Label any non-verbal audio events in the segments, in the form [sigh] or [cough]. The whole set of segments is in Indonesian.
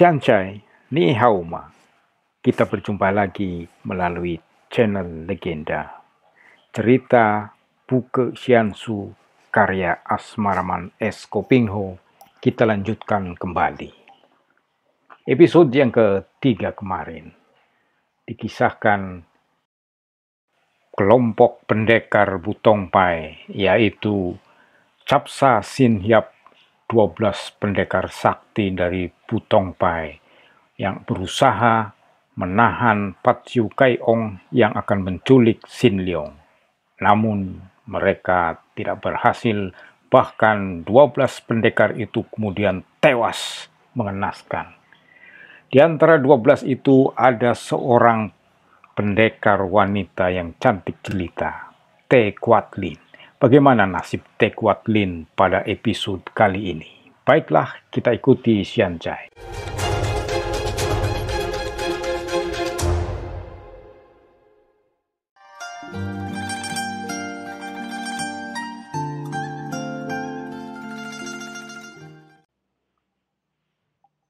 Shanchai, Ni Hao Ma. Kita berjumpa lagi melalui channel Legenda. Cerita Buke Xiansu karya Asmaraman S. Kopingho kita lanjutkan kembali. Episode yang ketiga kemarin dikisahkan kelompok pendekar Butongpai yaitu Capsa Sin Hyap 12 pendekar sakti dari Putong Pai yang berusaha menahan Pat Yu Ong yang akan menculik Sin Leong. Namun mereka tidak berhasil, bahkan 12 pendekar itu kemudian tewas mengenaskan. Di antara 12 itu ada seorang pendekar wanita yang cantik jelita, Te Kuat Lin. Bagaimana nasib Tekwat Lin pada episode kali ini? Baiklah, kita ikuti Xian Chai.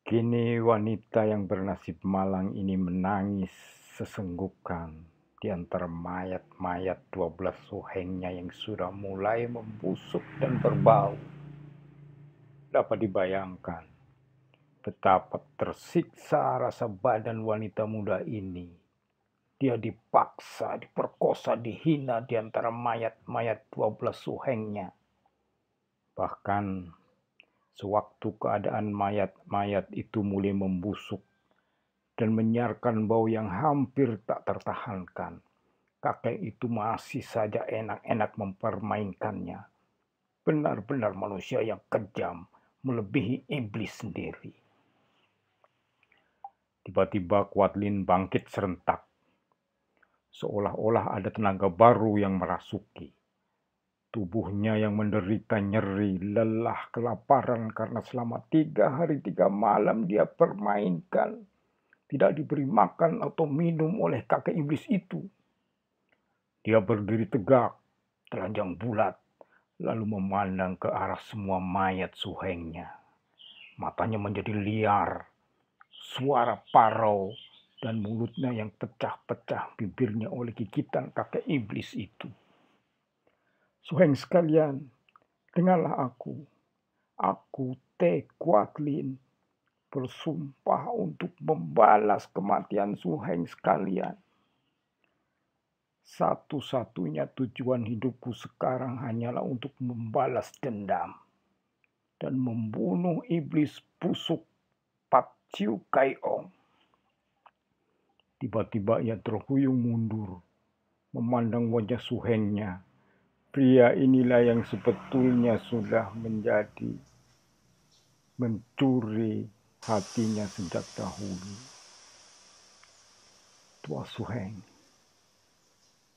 Kini wanita yang bernasib malang ini menangis sesenggukan di antara mayat-mayat 12 suhengnya yang sudah mulai membusuk dan berbau. Dapat dibayangkan betapa tersiksa rasa badan wanita muda ini. Dia dipaksa, diperkosa, dihina di antara mayat-mayat 12 suhengnya. Bahkan sewaktu keadaan mayat-mayat itu mulai membusuk, dan menyiarkan bau yang hampir tak tertahankan. Kakek itu masih saja enak-enak mempermainkannya. Benar-benar manusia yang kejam, melebihi iblis sendiri. Tiba-tiba Kuatlin bangkit serentak. Seolah-olah ada tenaga baru yang merasuki. Tubuhnya yang menderita nyeri, lelah, kelaparan karena selama tiga hari tiga malam dia permainkan tidak diberi makan atau minum oleh kakek iblis itu. Dia berdiri tegak, telanjang bulat, lalu memandang ke arah semua mayat suhengnya. Matanya menjadi liar, suara parau, dan mulutnya yang pecah-pecah bibirnya oleh gigitan kakek iblis itu. Suheng sekalian, dengarlah aku. Aku Te Kuatlin bersumpah untuk membalas kematian Suheng sekalian. Satu-satunya tujuan hidupku sekarang hanyalah untuk membalas dendam dan membunuh iblis busuk Pak Chiu Kai Ong. Tiba-tiba ia terhuyung mundur, memandang wajah suhengnya. Pria inilah yang sebetulnya sudah menjadi mencuri hatinya sejak dahulu. Tua Suheng.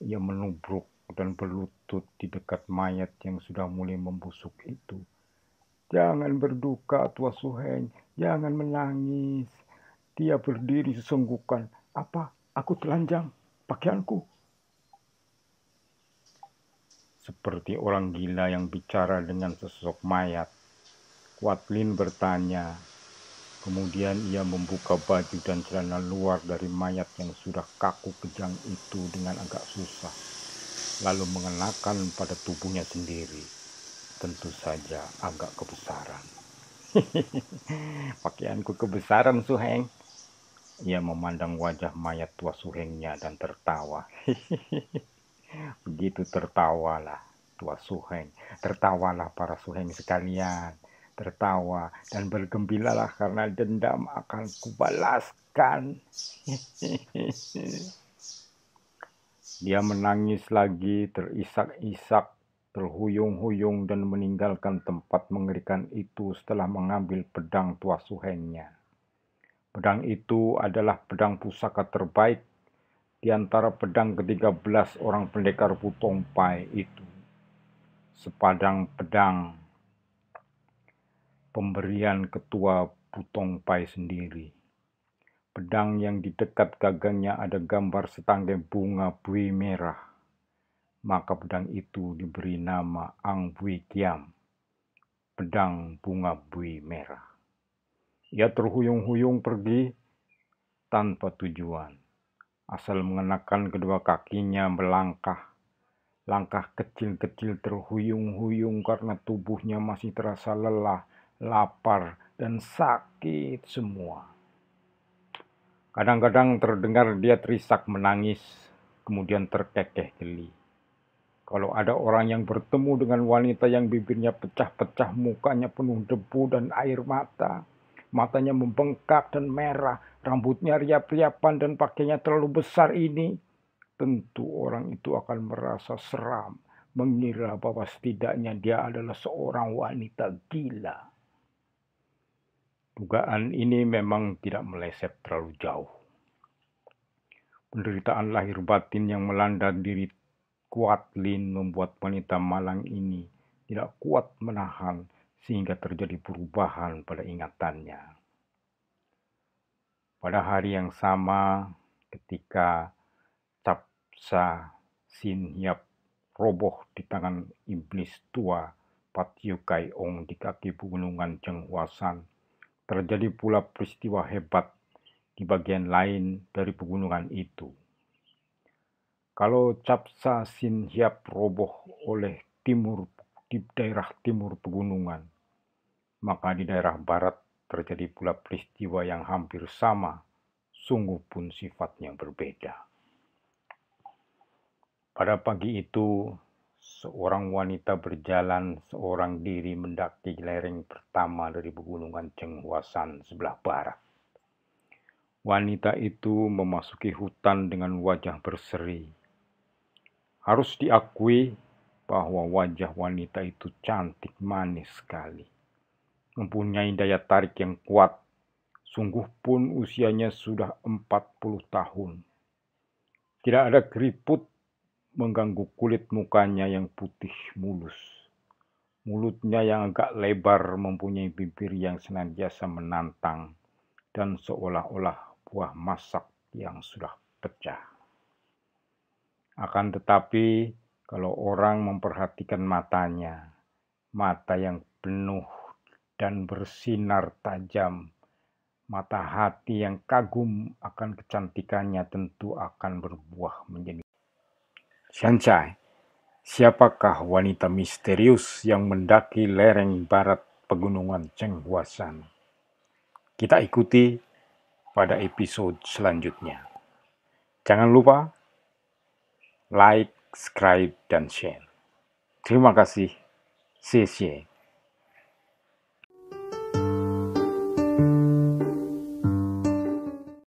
Ia menubruk dan berlutut di dekat mayat yang sudah mulai membusuk itu. Jangan berduka, Tua Suheng. Jangan menangis. Dia berdiri sesungguhkan. Apa? Aku telanjang. Pakaianku. Seperti orang gila yang bicara dengan sesosok mayat. Kuatlin bertanya Kemudian ia membuka baju dan celana luar dari mayat yang sudah kaku kejang itu dengan agak susah, lalu mengenakan pada tubuhnya sendiri. Tentu saja agak kebesaran. [laughs] Pakaianku kebesaran, Suheng. Ia memandang wajah mayat tua Suhengnya dan tertawa. [laughs] Begitu tertawalah tua Suheng, tertawalah para Suheng sekalian tertawa dan bergembiralah karena dendam akan kubalaskan. [laughs] Dia menangis lagi, terisak-isak, terhuyung-huyung dan meninggalkan tempat mengerikan itu setelah mengambil pedang tua suhennya. Pedang itu adalah pedang pusaka terbaik di antara pedang ke-13 orang pendekar putongpai itu. Sepadang pedang pemberian ketua putong pai sendiri. Pedang yang di dekat gagangnya ada gambar setangkai bunga bui merah. Maka pedang itu diberi nama Ang Bui Kiam, pedang bunga bui merah. Ia terhuyung-huyung pergi tanpa tujuan, asal mengenakan kedua kakinya melangkah. Langkah kecil-kecil terhuyung-huyung karena tubuhnya masih terasa lelah lapar, dan sakit semua. Kadang-kadang terdengar dia terisak menangis, kemudian terkekeh geli. Kalau ada orang yang bertemu dengan wanita yang bibirnya pecah-pecah, mukanya penuh debu dan air mata, matanya membengkak dan merah, rambutnya riap-riapan dan pakainya terlalu besar ini, tentu orang itu akan merasa seram, mengira bahwa setidaknya dia adalah seorang wanita gila. Dugaan ini memang tidak meleset terlalu jauh. Penderitaan lahir batin yang melanda diri kuat Lin membuat wanita malang ini tidak kuat menahan sehingga terjadi perubahan pada ingatannya. Pada hari yang sama ketika Capsa Sin hyap roboh di tangan iblis tua Patyukai Ong di kaki pegunungan Cenghuasan, terjadi pula peristiwa hebat di bagian lain dari pegunungan itu. Kalau Capsa sin siap roboh oleh timur di daerah timur pegunungan, maka di daerah barat terjadi pula peristiwa yang hampir sama, sungguh pun sifatnya berbeda. Pada pagi itu, Seorang wanita berjalan seorang diri mendaki lereng pertama dari pegunungan Cenghuasan sebelah barat. Wanita itu memasuki hutan dengan wajah berseri. Harus diakui bahwa wajah wanita itu cantik manis sekali. Mempunyai daya tarik yang kuat. Sungguh pun usianya sudah 40 tahun. Tidak ada keriput mengganggu kulit mukanya yang putih mulus. Mulutnya yang agak lebar mempunyai bibir yang senantiasa menantang dan seolah-olah buah masak yang sudah pecah. Akan tetapi, kalau orang memperhatikan matanya, mata yang penuh dan bersinar tajam, mata hati yang kagum akan kecantikannya tentu akan berbuah menjadi Shanchai, siapakah wanita misterius yang mendaki lereng barat pegunungan Cenghuasan? Kita ikuti pada episode selanjutnya. Jangan lupa like, subscribe, dan share. Terima kasih. See you.